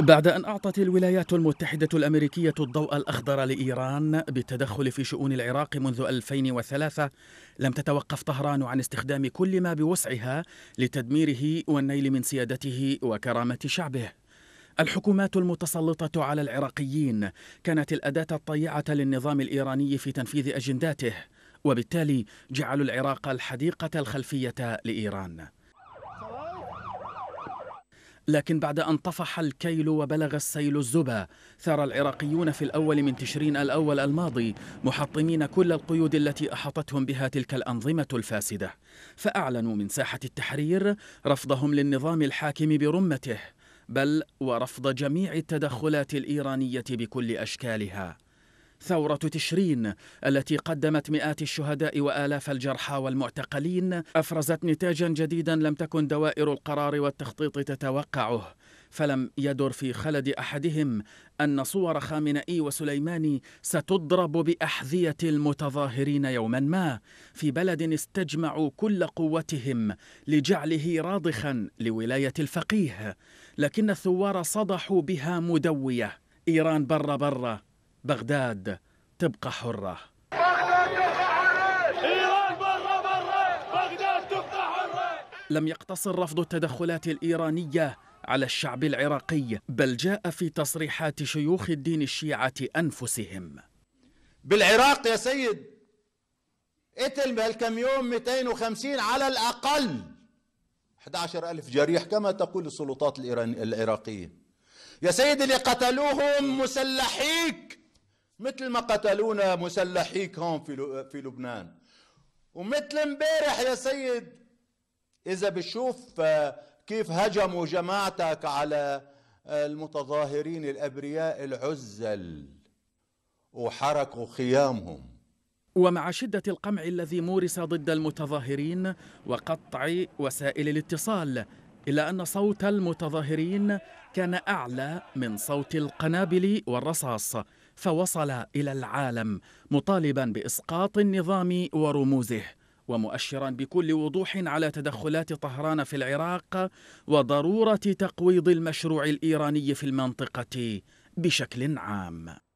بعد أن أعطت الولايات المتحدة الأمريكية الضوء الأخضر لإيران بالتدخل في شؤون العراق منذ 2003 لم تتوقف طهران عن استخدام كل ما بوسعها لتدميره والنيل من سيادته وكرامة شعبه الحكومات المتسلطة على العراقيين كانت الأداة الطيعة للنظام الإيراني في تنفيذ أجنداته وبالتالي جعلوا العراق الحديقة الخلفية لإيران لكن بعد أن طفح الكيل وبلغ السيل الزبا ثار العراقيون في الأول من تشرين الأول الماضي محطمين كل القيود التي أحاطتهم بها تلك الأنظمة الفاسدة فأعلنوا من ساحة التحرير رفضهم للنظام الحاكم برمته بل ورفض جميع التدخلات الإيرانية بكل أشكالها ثورة تشرين التي قدمت مئات الشهداء وآلاف الجرحى والمعتقلين أفرزت نتاجا جديدا لم تكن دوائر القرار والتخطيط تتوقعه فلم يدر في خلد أحدهم أن صور خامنئي وسليماني ستضرب بأحذية المتظاهرين يوما ما في بلد استجمعوا كل قوتهم لجعله راضخا لولاية الفقيه لكن الثوار صدحوا بها مدوية إيران بر بره بغداد تبقى حرة لم يقتصر رفض التدخلات الإيرانية على الشعب العراقي بل جاء في تصريحات شيوخ الدين الشيعة أنفسهم بالعراق يا سيد قتل بهالكم يوم 250 على الأقل 11 ألف جريح كما تقول السلطات الإيران العراقية يا سيد اللي قتلوهم مسلحيك مثل ما قتلونا مسلحيك هون في في لبنان ومثل امبارح يا سيد اذا بشوف آه، كيف هجموا جماعتك على آه، المتظاهرين الابرياء العزل وحركوا خيامهم ومع شدة القمع الذي مورس ضد المتظاهرين وقطع وسائل الاتصال إلا أن صوت المتظاهرين كان أعلى من صوت القنابل والرصاص فوصل إلى العالم مطالبا بإسقاط النظام ورموزه ومؤشرا بكل وضوح على تدخلات طهران في العراق وضروره تقويض المشروع الايراني في المنطقه بشكل عام